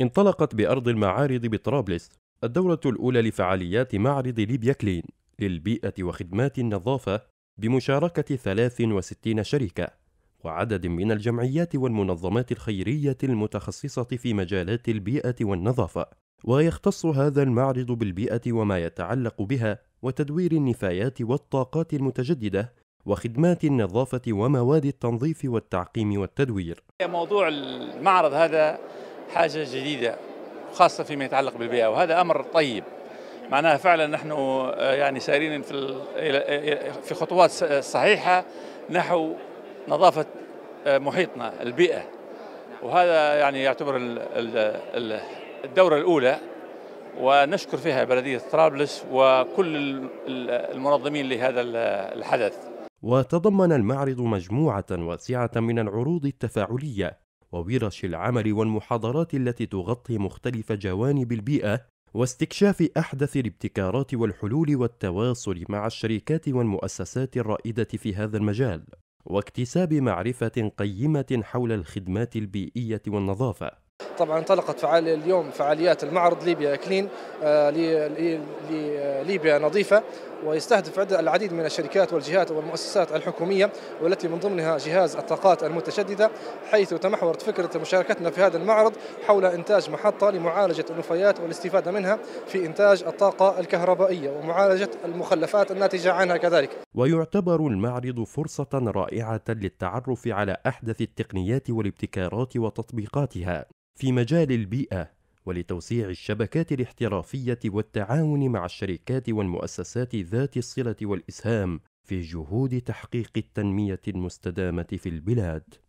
انطلقت بأرض المعارض بطرابلس الدورة الأولى لفعاليات معرض ليبيا كلين للبيئة وخدمات النظافة بمشاركة 63 شركة وعدد من الجمعيات والمنظمات الخيرية المتخصصة في مجالات البيئة والنظافة ويختص هذا المعرض بالبيئة وما يتعلق بها وتدوير النفايات والطاقات المتجددة وخدمات النظافة ومواد التنظيف والتعقيم والتدوير موضوع المعرض هذا حاجة جديدة خاصة فيما يتعلق بالبيئة وهذا أمر طيب معناها فعلا نحن آه، يعني سارين في في خطوات صحيحة نحو نظافة آه، محيطنا البيئة وهذا يعني يعتبر الدورة الأولى ونشكر فيها بلدية طرابلس وكل المنظمين لهذا الحدث وتضمن المعرض مجموعة واسعة من العروض التفاعلية وورش العمل والمحاضرات التي تغطي مختلف جوانب البيئه واستكشاف احدث الابتكارات والحلول والتواصل مع الشركات والمؤسسات الرائده في هذا المجال واكتساب معرفه قيمه حول الخدمات البيئيه والنظافه طبعا انطلقت فعالي اليوم فعاليات المعرض ليبيا كلين آه، ليبيا نظيفة ويستهدف العديد من الشركات والجهات والمؤسسات الحكومية والتي من ضمنها جهاز الطاقات المتشددة حيث تمحورت فكرة مشاركتنا في هذا المعرض حول إنتاج محطة لمعالجة النفايات والاستفادة منها في إنتاج الطاقة الكهربائية ومعالجة المخلفات الناتجة عنها كذلك ويعتبر المعرض فرصة رائعة للتعرف على أحدث التقنيات والابتكارات وتطبيقاتها في في مجال البيئة ولتوسيع الشبكات الاحترافية والتعاون مع الشركات والمؤسسات ذات الصلة والإسهام في جهود تحقيق التنمية المستدامة في البلاد